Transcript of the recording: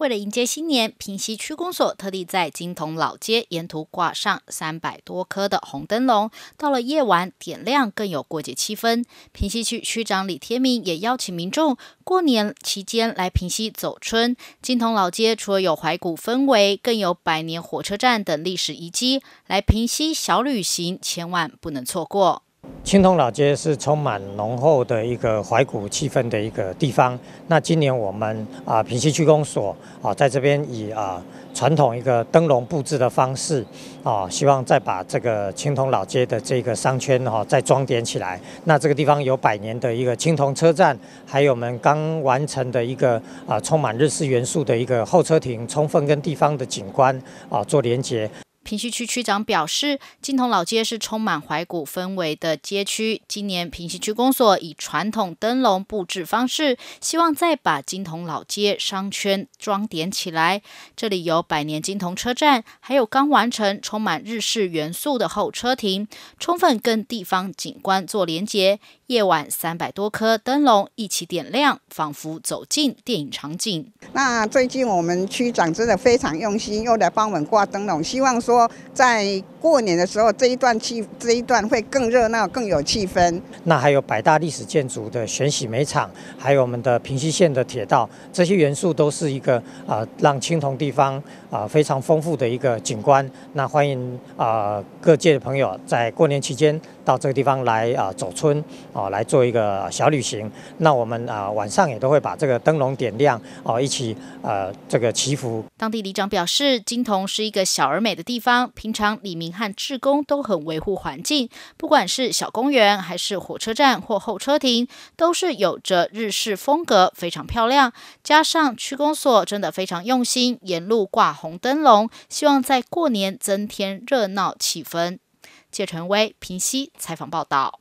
为了迎接新年，平西区公所特地在金同老街沿途挂上三百多颗的红灯笼，到了夜晚点亮，更有过节气氛。平西区区长李天明也邀请民众过年期间来平西走春。金同老街除了有怀古氛围，更有百年火车站等历史遗迹，来平西小旅行千万不能错过。青铜老街是充满浓厚的一个怀古气氛的一个地方。那今年我们啊，平西区公所啊，在这边以啊传统一个灯笼布置的方式啊，希望再把这个青铜老街的这个商圈哈再装点起来。那这个地方有百年的一个青铜车站，还有我们刚完成的一个啊充满日式元素的一个候车亭，充分跟地方的景观啊做连接。平西区区长表示，金童老街是充满怀古氛围的街区。今年平西区公所以传统灯笼布置方式，希望再把金童老街商圈装点起来。这里有百年金童车站，还有刚完成充满日式元素的候车亭，充分跟地方景观做连结。夜晚三百多颗灯笼一起点亮，仿佛走进电影场景。那最近我们区长真的非常用心，又来帮我们挂灯笼，希望说。在过年的时候，这一段气，这一段会更热闹，更有气氛。那还有百大历史建筑的选喜煤厂，还有我们的平溪线的铁道，这些元素都是一个啊，让青铜地方啊非常丰富的一个景观。那欢迎啊各界的朋友在过年期间到这个地方来啊走村啊，来做一个小旅行。那我们啊晚上也都会把这个灯笼点亮哦，一起呃这个祈福。当地里长表示，金童是一个小而美的地方。平常李明和志工都很维护环境，不管是小公园还是火车站或候车亭，都是有着日式风格，非常漂亮。加上区公所真的非常用心，沿路挂红灯笼，希望在过年增添热闹气氛。谢晨威，平西采访报道。